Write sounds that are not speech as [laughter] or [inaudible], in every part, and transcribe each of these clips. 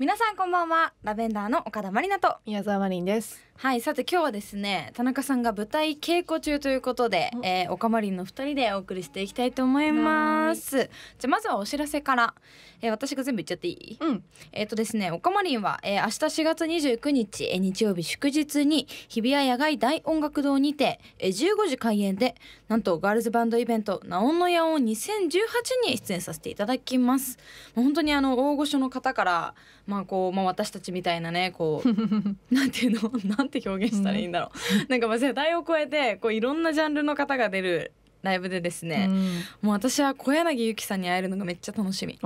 皆さんこんばんはラベンダーの岡田まりなと宮沢まりんですはいさて今日はですね田中さんが舞台稽古中ということで、えー、岡まりんの二人でお送りしていきたいと思いますじゃまずはお知らせから、えー、私が全部言っちゃっていい、うん、えっ、ー、とですね岡まりんは、えー、明日4月29日、えー、日曜日祝日に日比谷野外大音楽堂にて、えー、15時開演でなんとガールズバンドイベント「ナオンの野音2018」に出演させていただきます。本当にあの大御所の方から、まあこうまあ、私たちみたいなねこう [laughs] なんていうの [laughs] なんて表現したらいいんだろう、うん、なんかまあ世代を超えてこういろんなジャンルの方が出るライブでですね、うん、もう私は小柳ゆきさんに会えるのがめっちゃ楽しみや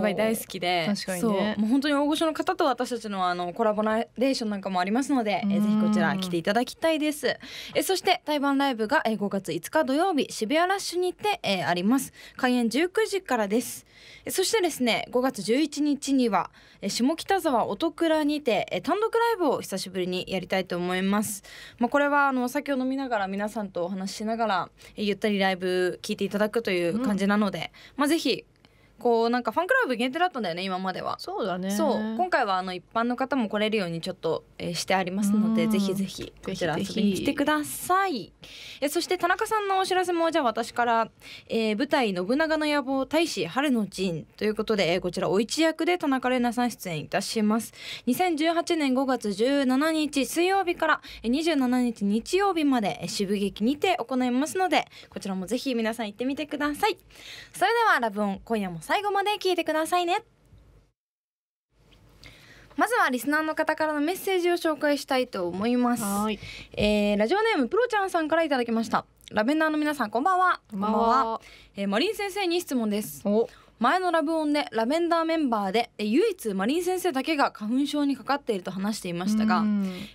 ばい大好きで、確ね、そうもう本当に大御所の方と私たちのあのコラボレーションなんかもありますので、うん、えぜひこちら来ていただきたいですえそして台湾ライブがえ5月5日土曜日渋谷ラッシュにてえあります開演19時からですえそしてですね5月11日にはえ下北沢おとくらにてえ単独ライブを久しぶりにやりたいと思いますまあこれはあのお酒を飲みながら皆さんとお話ししながらゆったりライブ聴いていただくという感じなので、うん、まあ、ぜひこうなんかファンクラブ限定だったんだよね今まではそうだねそう今回はあの一般の方も来れるようにちょっと、えー、してありますのでぜひぜひこちら遊びに来てくださいえそして田中さんのお知らせもじゃあ私から、えー、舞台「信長の野望大使春の陣」ということで、えー、こちらお一役で田中玲奈さん出演いたします2018年5月17日水曜日から27日日曜日まで渋劇にて行いますのでこちらもぜひ皆さん行ってみてくださいそれではラブオン今夜も最後最後まで聞いてくださいねまずはリスナーの方からのメッセージを紹介したいと思います。はい、えー、ラジオネームプロちゃんさんからいただきました。ラベンダーの皆さんこんばんは。こんばんは。えー、マリン先生に質問です。お前のラブオンでラベンダーメンバーで唯一マリン先生だけが花粉症にかかっていると話していましたが、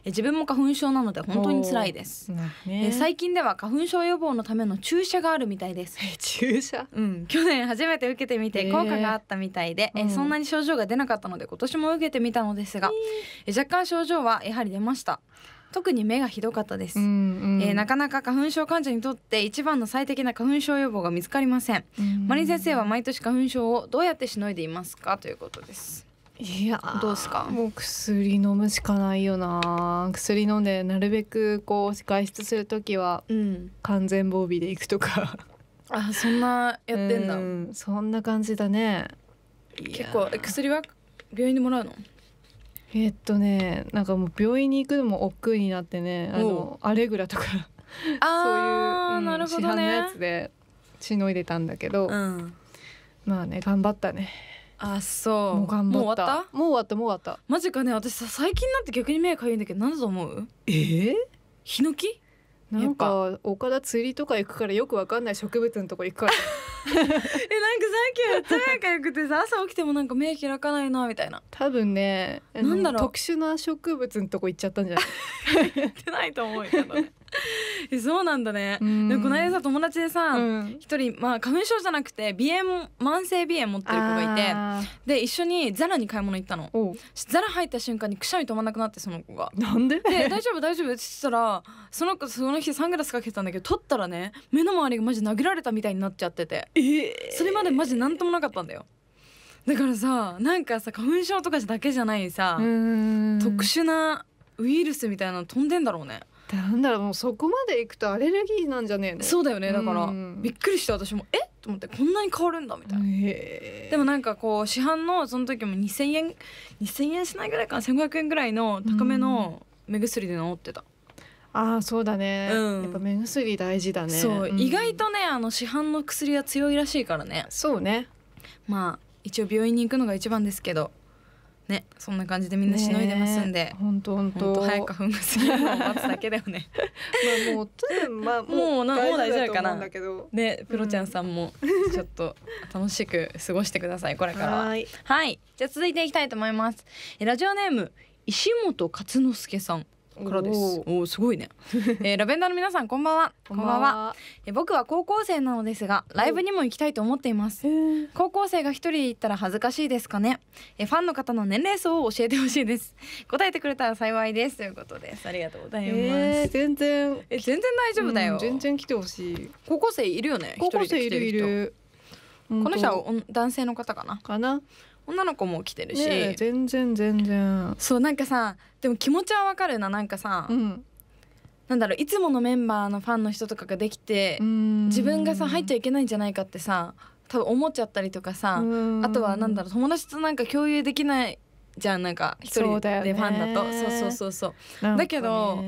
自分も花粉症なので本当に辛いです、ね、最近では花粉症予防のための注射があるみたいです注射うん去年初めて受けてみて効果があったみたいで、えー、そんなに症状が出なかったので今年も受けてみたのですが、えー、若干症状はやはり出ました特に目がひどかったです、うんうん、えー、なかなか花粉症患者にとって一番の最適な花粉症予防が見つかりません、うん、マリン先生は毎年花粉症をどうやってしのいでいますかということですいやどうすかもう薬飲むしかないよな薬飲んでなるべくこう外出する時は完全防備で行くとかあそんなやってんだ、んそんな感じだね結構薬は病院でもらうのえー、っとねなんかもう病院に行くのも億劫になってねあのアレグラとか [laughs] そういう、うん、なるほど、ね、市販のやつでしのいでたんだけど、うん、まあね頑張ったね。あそうもう頑張もう終わったもう終わったもう終わったマジかね私さ最近になって逆に目かゆいんだけど何だと思うええー、ヒノキなんか岡田釣りとか行くからよくわかんない植物のとこ行くから [laughs] えなんかさっきはかよくてさ朝起きてもなんか目開かないなみたいな多分ねなんだろう特殊な植物のとこ行っちゃったんじゃない行ってないと思うけどねえそうなんだね。んでこの間さ友達でさ一、人まあ花粉症じゃなくて鼻炎慢性鼻炎持ってる子がいてで一緒にザラに買い物行ったの。ザラ入った瞬間にくしゃみ止まんなくなってその子が。なんで？で大丈夫大丈夫って言ったらその子その日サングラスかけてたんだけど取ったらね目の周りがマジ殴られたみたいになっちゃってて、えー、それまでマジ何ともなかったんだよだからさなんかさ花粉症とかだけじゃないさ特殊なウイルスみたいなの飛んでんだろうねなんだろうもうそこまでいくとアレルギーなんじゃねえのそうだよねだからびっくりして私もえと思ってこんなに変わるんだみたいなでもなんかこう市販のその時も2,000円2,000円しないぐらいかな1,500円ぐらいの高めの目薬で治ってたああそうだね、うん、やっぱ目薬大事だねそう、うん、意外とねあの市販の薬は強いらしいからねそうねまあ一応病院に行くのが一番ですけどねそんな感じでみんなしのいでますんで本当本当早く花粉がるのを待つだけだよね [laughs] まあもうまあもうもうもう大丈夫かなねプロちゃんさんもちょっと楽しく過ごしてくださいこれからはい、はいじゃあ続いていきたいと思いますラジオネーム石本勝之助さんからですおおすごいね、[laughs] えー、ラベンダーの皆さんこんばんはこんばんはえ僕は高校生なのですがライブにも行きたいと思っています高校生が一人で行ったら恥ずかしいですかねえファンの方の年齢層を教えてほしいです答えてくれたら幸いですということですありがとうございます、えー、全然え全然大丈夫だよ、うん、全然来てほしい高校生いるよね高校生いるいるこの人は男性の方かなかな女の子も来てるし、ね、全然全然そうなんかさでも気持ちはわかるななんかさ、うん、なんだろういつものメンバーのファンの人とかができて自分がさ入っちゃいけないんじゃないかってさ多分思っちゃったりとかさあとはなんだろう友達となんか共有できないじゃんなんか一人でファンだとそうそうそうそうだけど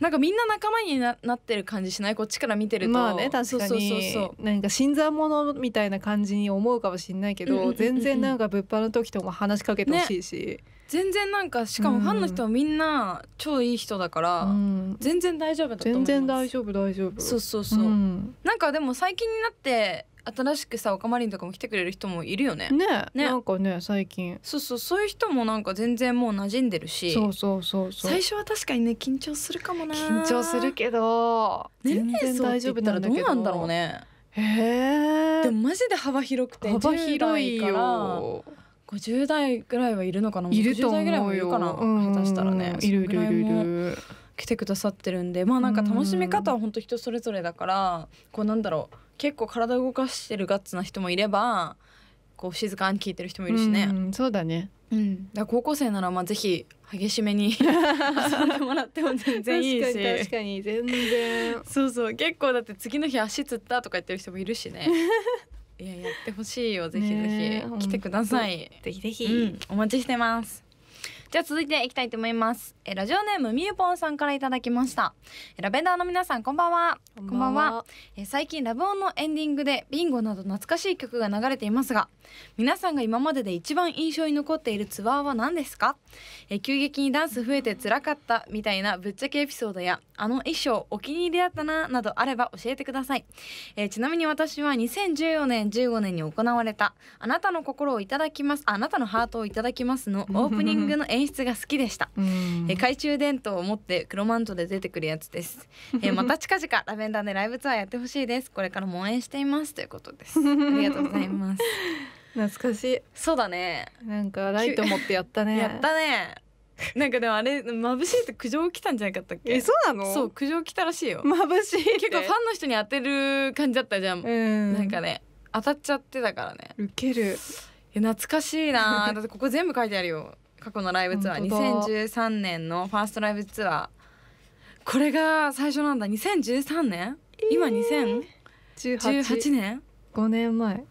なんかみんな仲間にななってる感じしないこっちから見てるとまあね確かにんか新参者みたいな感じに思うかもしれないけど、うんうんうんうん、全然なんか物販の時とも話しかけてほしいし、ね、全然なんかしかもファンの人はみんな超いい人だから、うん、全然大丈夫だと思い全然大丈夫大丈夫そうそうそう、うん、なんかでも最近になって新しくさおかまりんとかも来てくれる人もいるよねねねなんかね最近そうそうそういう人もなんか全然もう馴染んでるしそうそうそうそう最初は確かにね緊張するかもな緊張するけど全然大丈夫なんだけどどうなんだろうねへえでもマジで幅広くて幅広いよ50代ぐらいはいるのかないると思うよ、うん、下手したらねいるいるいるいる来てくださってるんでまあなんか楽しみ方は本当人それぞれだからこうなんだろう結構体動かしてるガッツな人もいればこう静かに聴いてる人もいるしね。うんそうだねうん、だ高校生ならまあぜひ激しめに [laughs] 遊んでもらっても全然いいし確かに全然そうそう結構だって次の日足つったとか言ってる人もいるしね [laughs] いややってほしいよぜひぜひ来てくださいぜひぜひ、うん、お待ちしてますじゃあ続いていきたいと思いますえラジオネームみゆぽんさんからいただきましたラベンダーの皆さんこんばんはこんばんはえ最近ラブオンのエンディングでビンゴなど懐かしい曲が流れていますが皆さんが今までで一番印象に残っているツアーは何ですかえ急激にダンス増えて辛かったみたいなぶっちゃけエピソードやあの衣装お気に入りだったななどあれば教えてください、えちなみに私は2014年15年に行われたあなたの心をいただきますあなたのハートをいただきますのオープニングの演出が好きでした、えー、懐中電灯を持って黒マントで出てくるやつです、[laughs] えー、また近々ラベンダーでライブツアーやってほしいですこれからも応援していますということです [laughs] ありがとうございます懐かしいそうだねなんかライト持ってやったねやったねなんかでもあれ眩しいって苦情来たんじゃなかったっけえそうなのそう苦情来たらしいよ眩しい結構ファンの人に当てる感じだったじゃんうんなんかね当たっちゃってたからねウケる懐かしいなだってここ全部書いてあるよ過去のライブツアー2013年のファーストライブツアーこれが最初なんだ2013年、今2018年5年前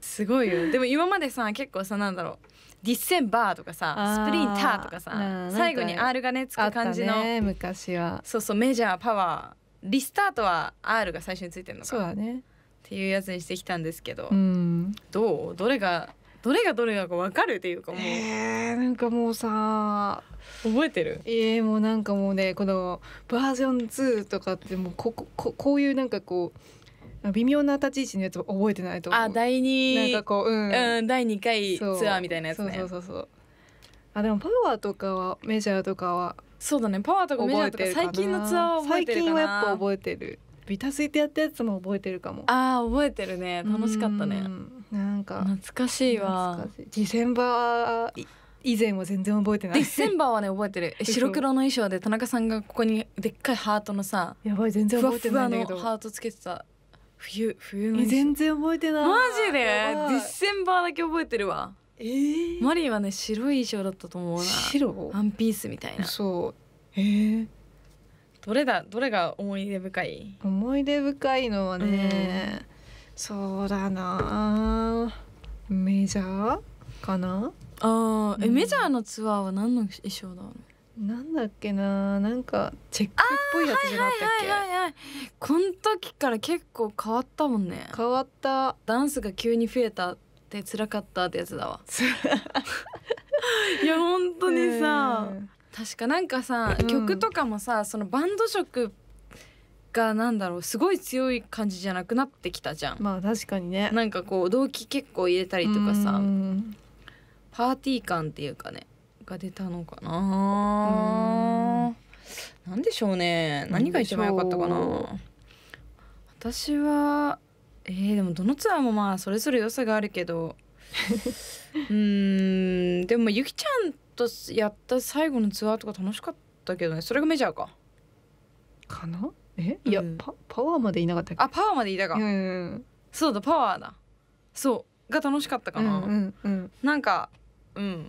すごいよでも今までさ結構さなんだろうディッセンバーとかさスプリンターとかさ、最後に R がねつく感じの、ね、昔はそうそうメジャーパワーリスタートは R が最初についてるのかそうだねっていうやつにしてきたんですけど、うん、どうどれがどれがどれだか分かるっていうかもう、えー、なんかもうさ覚えてるえもうなんかもうねこのバージョン2とかってもうこここういうなんかこう微妙な立ち位置のやつ覚えてないとあ第2なんかこう、うん、うん、第2回ツアーみたいなやつねそうそうそうあでもパワーとかはメジャーとかはそうだねパワーとかメジャーとか最近のツアーは覚えてる最近はやっぱ覚えてるビタスイってやったやつも覚えてるかもああ覚えてるね楽しかったね、うんなんか懐かしいわディセンバー以前は全然覚えてないディセンバーはね覚えてる白黒の衣装で田中さんがここにでっかいハートのさやばい全然覚えてないんだけどハートつけてた冬冬の全然覚えてないマジでディセンバーだけ覚えてるわえー、マリーはね白い衣装だったと思うな白ワンピースみたいなそうえー、どれだどれが思い出深い思い出深いのはね、うんそうだなメジャーかなあ、うん、えメジャーのツアーは何の衣装だなんだっけななんかチェックっぽいやつじゃなかったっけ、はいはいはい、この時から結構変わったもんね変わったダンスが急に増えたって辛かったってやつだわ [laughs] いや本当にさ、確かなんかさ、うん、曲とかもさそのバンド色っがなんだろうすごい強い感じじゃなくなってきたじゃん。まあ確かにねなんかこう動機結構入れたりとかさパーティー感っていうかねが出たのかな。なんでしょうね何が一番良かったかな。私はえー、でもどのツアーもまあそれぞれ良さがあるけど [laughs] うんでもゆきちゃんとやった最後のツアーとか楽しかったけどねそれがメジャーか。かなえいや、うんパパワーまでいなかったっけあパワーまでいたか、うんそうだパワーだそうが楽しかったかな、うんうんうんなんかうん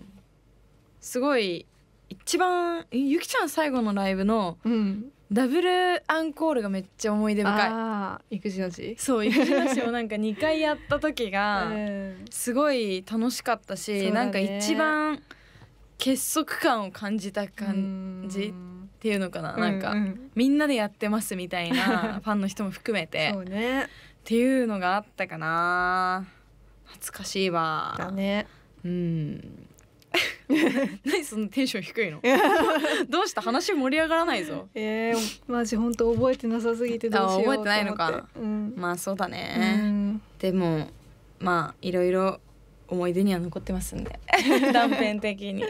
すごい一番ゆきちゃん最後のライブのうんダブルアンコールがめっちゃ思い出深いああ育児の字そう一話をなんか2回やった時が [laughs] うんすごい楽しかったし、ねなんか一番結束感を感じた感じっていうのかな、うんうん、なんかみんなでやってますみたいな [laughs] ファンの人も含めて、ね、っていうのがあったかな懐かしいわだねうん [laughs] 何そのテンション低いの [laughs] どうした話盛り上がらないぞえー、マジ本当覚えてなさすぎてどうしよう覚えてないのか、うん、まあそうだね、うでもまあいろいろ思い出には残ってますんで断片的に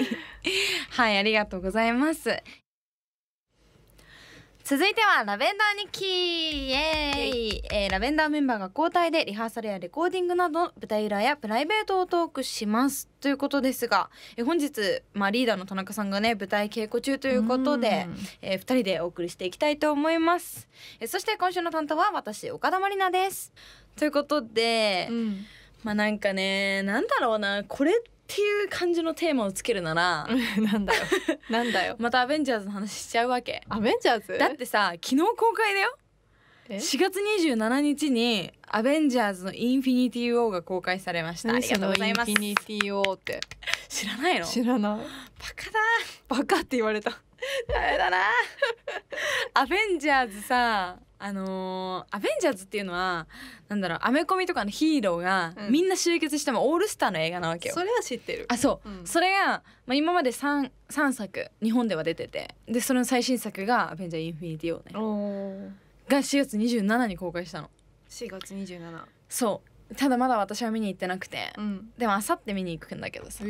はいありがとうございます続いてはラベンダー日記イエーイ、えー、ラベンダーメンバーが交代でリハーサルやレコーディングなど舞台裏やプライベートをトークしますということですが、えー、本日、まあ、リーダーの田中さんがね舞台稽古中ということで、えー、2人でお送りしていきたいと思います、えー、そして今週の担当は私岡田まりなですということで、うん、まあなんかねなんだろうなこれってっていう感じのテーマをつけるなら [laughs] なんだよなんだよ [laughs] またアベンジャーズの話しちゃうわけアベンジャーズだってさ昨日公開だよ4月27日にアベンジャーズのインフィニティ・ウォーが公開されましたありがとうございますインフィニティ・ウォーって知らないの知らないバカだバカって言われた [laughs] ダメだなアベンジャーズさあのーアベンジャーズっていうのはなんだろうアメコミとかのヒーローが、みんな集結してもオールスターの映画なわけよそれは知ってるあそう、うんそれが、まあ、今まで 3, 3作日本では出ててでそれの最新作が「アベンジャーインフィニティ・オーねーが4月27に公開したの4月27そうただまだ私は見に行ってなくて、うん、でもあさって見に行くんだけどさ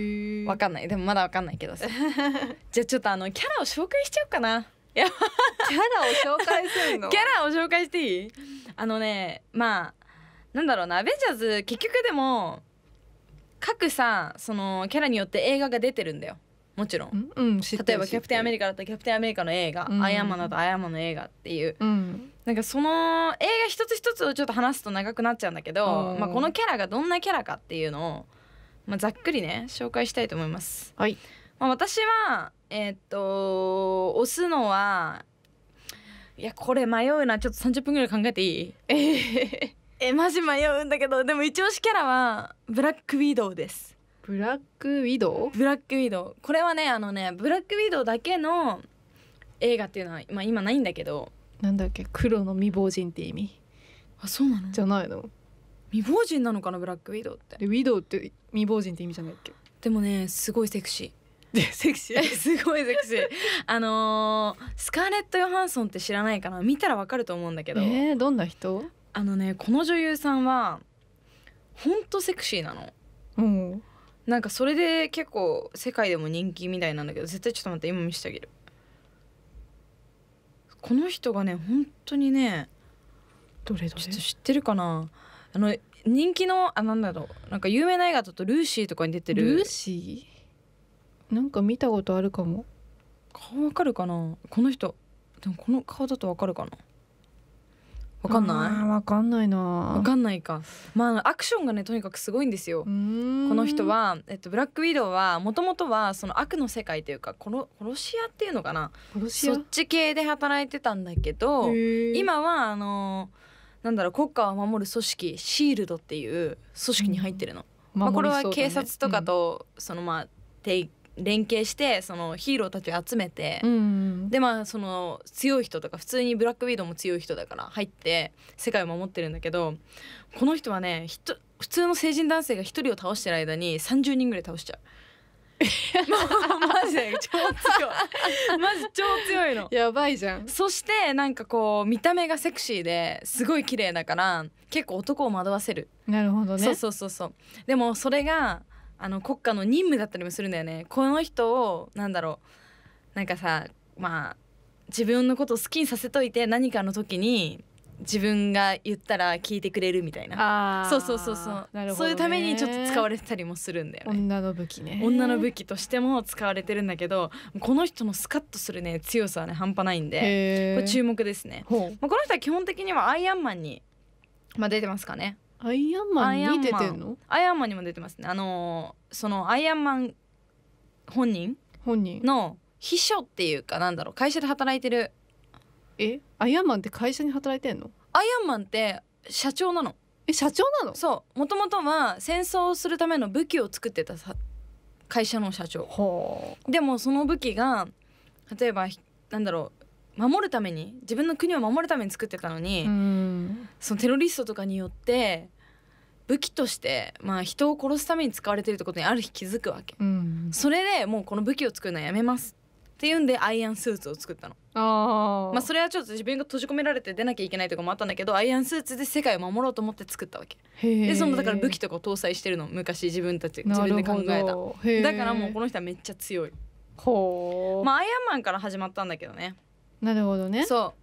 わかんないでもまだわかんないけどさ [laughs] じゃあちょっとあのキャラを紹介しちゃおうかなやキャラを紹介するのキャラを紹介していいあのねまあなんだろうなアベンジャーズ結局でも各さそのキャラによって映画が出てるんだよもちろん、うん、例えば「キャプテンアメリカ」だったら「キャプテンアメリカ」の映画「アイアンマン」だと「アイアンマン」の映画っていう、うん、なんかその映画一つ一つをちょっと話すと長くなっちゃうんだけど、まあ、このキャラがどんなキャラかっていうのを、まあ、ざっくりね紹介したいと思います。はいまあ、私はえー、っと押すのはいやこれ迷うなちょっと30分ぐらい考えていいええマジ迷うんだけどでも一押しキャラはブラックウィドウです。ブラックウィドウブラックウィドウこれはねあのねブラックウィドウだけの映画っていうのは、まあ、今ないんだけどなんだっけ黒の未亡人って意味あそうなのじゃないの未亡人なのかなブラックウィドウってでウィドウって未亡人って意味じゃないっけでもねすごいセクシーでセクシー [laughs] すごいセクシーあのー、スカーレット・ヨハンソンって知らないかな見たらわかると思うんだけどえー、どんな人あのねこの女優さんはほんとセクシーなのうんなんかそれで結構世界でも人気みたいなんだけど絶対ちょっと待って今見せてあげるこの人がね本当にねどれどれちょっと知ってるかなあの人気のあなんだろうなんか有名な映画だと「ルーシー」とかに出てるルーシーなんか見たことあるかも顔わかるかなこの人でもこの顔だとわかるかなわかんないわかんないなわかんないかまあアクションがねとにかくすごいんですよこの人は、えっと、ブラックウィドウはもともとはその悪の世界というかこの殺し屋っていうのかな殺し屋。そっち系で働いてたんだけど今はあのなんだろう国家を守る組織シールドっていう組織に入ってるの、うん、まあ、これは警察とかと、うん、そのまあ提連携してそのヒーローたちを集めて、うんうん、でまあその強い人とか普通にブラックウィードも強い人だから入って世界を守ってるんだけどこの人はね普通の成人男性が一人を倒してる間に30人ぐらい倒しちゃう。[laughs] マジで超強い [laughs] マジ超強いのやばいじゃんそしてなんかこう見た目がセクシーですごい綺麗だから結構男を惑わせるなるほどねそうそうそうそうでもそれがあの国家の任務だったりもするんだよねこの人をなんだろうなんかさまあ自分のことを好きにさせといて何かの時に自分が言ったら聞いてくれるみたいなそうそうそうそう、ね、そういうためにちょっと使われてたりもするんだよね女の武器ね女の武器としても使われてるんだけどこの人のスカッとするね強さはね半端ないんでこれ注目ですね、まあ、この人は基本的にはアイアンマンに、まあ、出てますかねアイアンマンに出てんのアイアンマンにも出てますねあのーそのアイアンマン本人本人の秘書っていうかなんだろう会社で働いてるえアイアンマンって会社に働いてんのアイアンマンって社長なのえ社長なのそうもともとは戦争するための武器を作ってたさ会社の社長ほでもその武器が例えばなんだろう守るために自分の国を守るために作ってたのに、うん、そのテロリストとかによって武器として、まあ、人を殺すために使われてるってことにある日気づくわけ、うん、それでもうこの武器を作るのはやめますっていうんでアイアンスーツを作ったのあ、まあ、それはちょっと自分が閉じ込められて出なきゃいけないとかもあったんだけどアイアンスーツで世界を守ろうと思って作ったわけでそのだから武器とかを搭載してるの昔自分たち自分で考えただからもうこの人はめっちゃ強いほうまあアイアンマンから始まったんだけどねなるほどねそう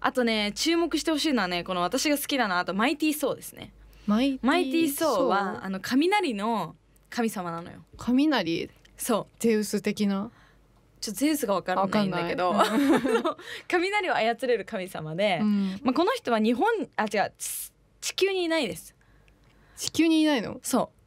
あとね注目してほしいのはねこの私が好きなのはあとマイティー・ソーですねマイティー・ソーはあの雷の神様なのよ雷そうゼウス的なちょっとゼウスが分からないんだけど [laughs] 雷を操れる神様で、うん、まあ、この人は日本あ違う地球にいないです地球にいないのそう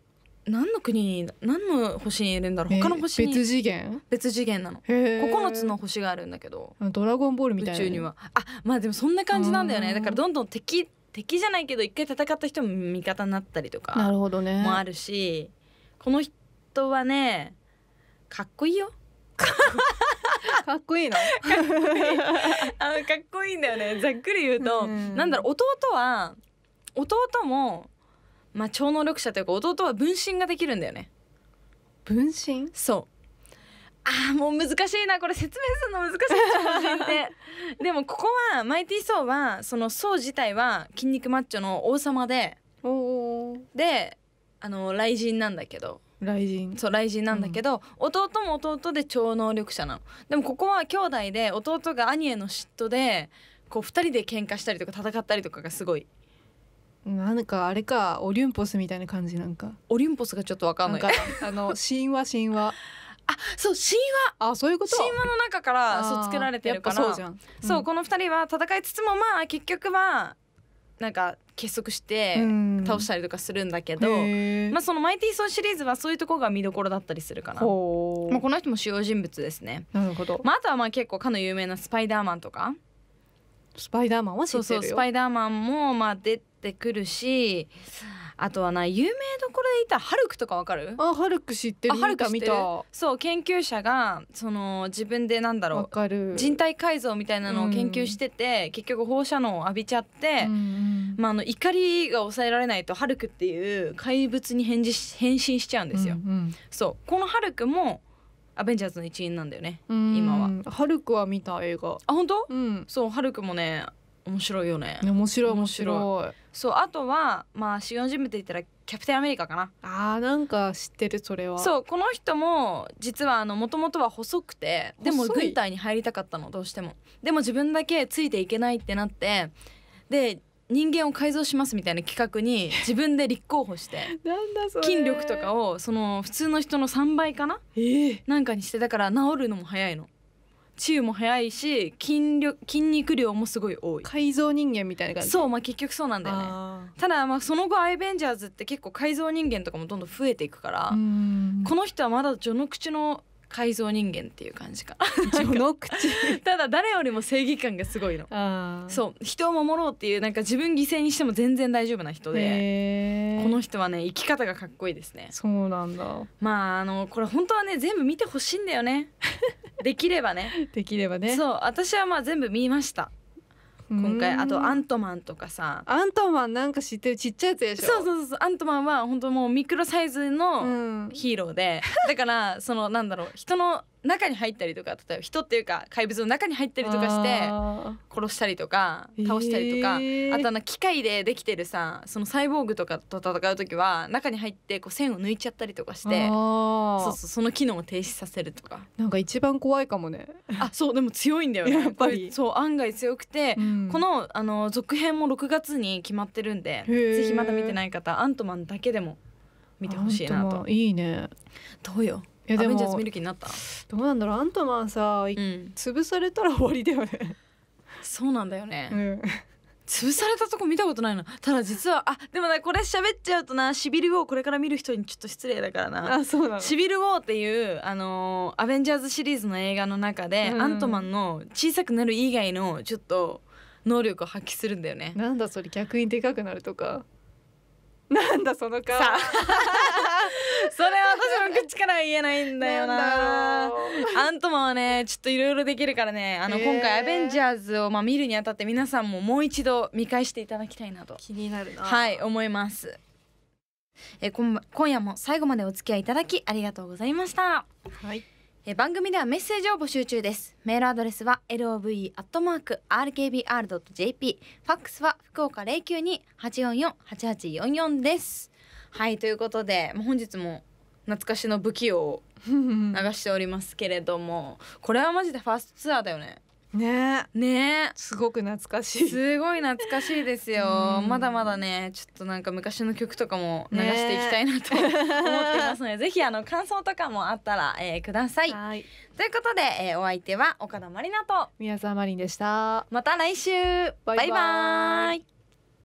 何の国に何の星にいるんだろう他の星に、別次元別次元なの9つの星があるんだけどドラゴンボールみたいな宇宙にはあまあでもそんな感じなんだよねだからどんどん敵敵じゃないけど一回戦った人も味方になったりとかなるほどねもあるしこの人はねかっこいいよ [laughs] かっこいいのかっこいいあのかっこいいんだよねざっくり言うと、うん、なんだろう弟は弟もまあ、超能力者というか弟は分身ができるんだよね分身そうあーもう難しいなこれ説明するの難しい分身って [laughs] でもここはマイティー・ソーはそのソー自体は筋肉マッチョの王様でおであの雷神なんだけど雷神そう雷神なんだけど、うん、弟も弟で超能力者なのでもここは兄弟で弟が兄への嫉妬でこう2人で喧嘩したりとか戦ったりとかがすごいなんかあれかオリュンポスみたいな感じなんかオリュンポスがちょっとわかんないなん [laughs] あの神話神話あそう神話あそういうこと神話の中からそう作られてるからそうじゃん、うん、そうこの2人は戦いつつもまあ結局はなんか結束して倒したりとかするんだけど、まあ、その「マイティー・ソン」シリーズはそういうとこが見どころだったりするかな、まあ、この人も主要人物ですねなるほど、まあ、あとはまあ結構かの有名な「スパイダーマン」とかスパイダーマンは知ってるよそうそうスパイダーマンもまあ出てってくるしあとはな有名どころでいたハルクとかわかるあハルク知ってるハルク見たそう研究者がその自分でなんだろう人体改造みたいなのを研究してて、うん、結局放射能を浴びちゃって、うん、まあ、あの怒りが抑えられないとハルクっていう怪物に変身しちゃうんですよ。うんうん、そうこのハルクもアベンジャーズの一員なんだよね今はハルクは見た映画あ本当、うん、そうハルクもね面白いよね面白い面白いそうあとはまあ主要人物で言ったらキャプテンアメリカかなあーなんか知ってるそれはそうこの人も実はもともとは細くてでも軍隊に入りたかったのどうしてもでも自分だけついていけないってなってで人間を改造しますみたいな企画に [laughs] 自分で立候補してなんだそれ筋力とかををその普通の人の3倍かなえーなんかにしてだから治るのも早いの治癒も早いし筋力筋肉量もすごい多い改造人間みたいな感じそうまあ結局そうなんだよねただまあその後アイベンジャーズって結構改造人間とかもどんどん増えていくからこの人はまだ序の口の改造人間っていう感じか [laughs] ただ誰よりも正義感がすごいのそう人を守ろうっていうなんか自分犠牲にしても全然大丈夫な人でこの人はね生き方がかっこいいですねそうなんだまああのこれ本当はね全部見てほしいんだよね [laughs] できればねできればねそう私はまあ全部見ました今回あとアントマンとかさアントマンなんか知ってるちっちゃいやつでしょそうそうそうアントマンは本当もうミクロサイズのヒーローで、うん、だからそのなんだろう人の中に入ったりとか例えば人っていうか怪物の中に入ったりとかして殺したりとか倒したりとか、えー、あとあの機械でできてるさそのサイボーグとかと戦う時は中に入ってこう線を抜いちゃったりとかしてそうそうその機能を停止させるとかなんか一番怖いかもねあそうでも強いんだよねやっぱりそう案外強くて、うん、このあの続編も6月に決まってるんでぜひまだ見てない方アントマンだけでも見てほしいなといいねどうよいやでアベンジャーズ見る気になったどうなんだろうアントマンさ、うん潰されたら終わりだよね、そうなんだよね、うん、潰されたとこ見たことないのただ実はあでもねこれ喋っちゃうとなシビルウォーこれから見る人にちょっと失礼だからなあそうなのシビルウォーっていうあのーアベンジャーズシリーズの映画の中で、うんアントマンの小さくなる以外のちょっと能力を発揮するんだよねなんだそれ逆にでかくなるとかなんだその顔さあ [laughs] それは私の口から言えないんだよなアントマンはねちょっといろいろできるからねあの、今回「アベンジャーズ」をまあ見るにあたって皆さんももう一度見返していただきたいなと気になるなはい思いますえ今今夜も最後までお付き合いいただきありがとうございました、はいえ番組ではメッセージを募集中ですメールアドレスは love.rkbr.jp ファックスは福岡092-844-8844ですはいということで本日も懐かしの不器用を [laughs] 流しておりますけれどもこれはマジでファーストツアーだよね。ねねすごく懐かしいすごい懐かしいですよまだまだねちょっとなんか昔の曲とかも流していきたいなと [laughs] 思ってますので、ね、ぜひあの感想とかもあったら、えー、くださいということで、えー、お相手は岡田まりなと宮沢まりんでしたまた来週バイバイバイバ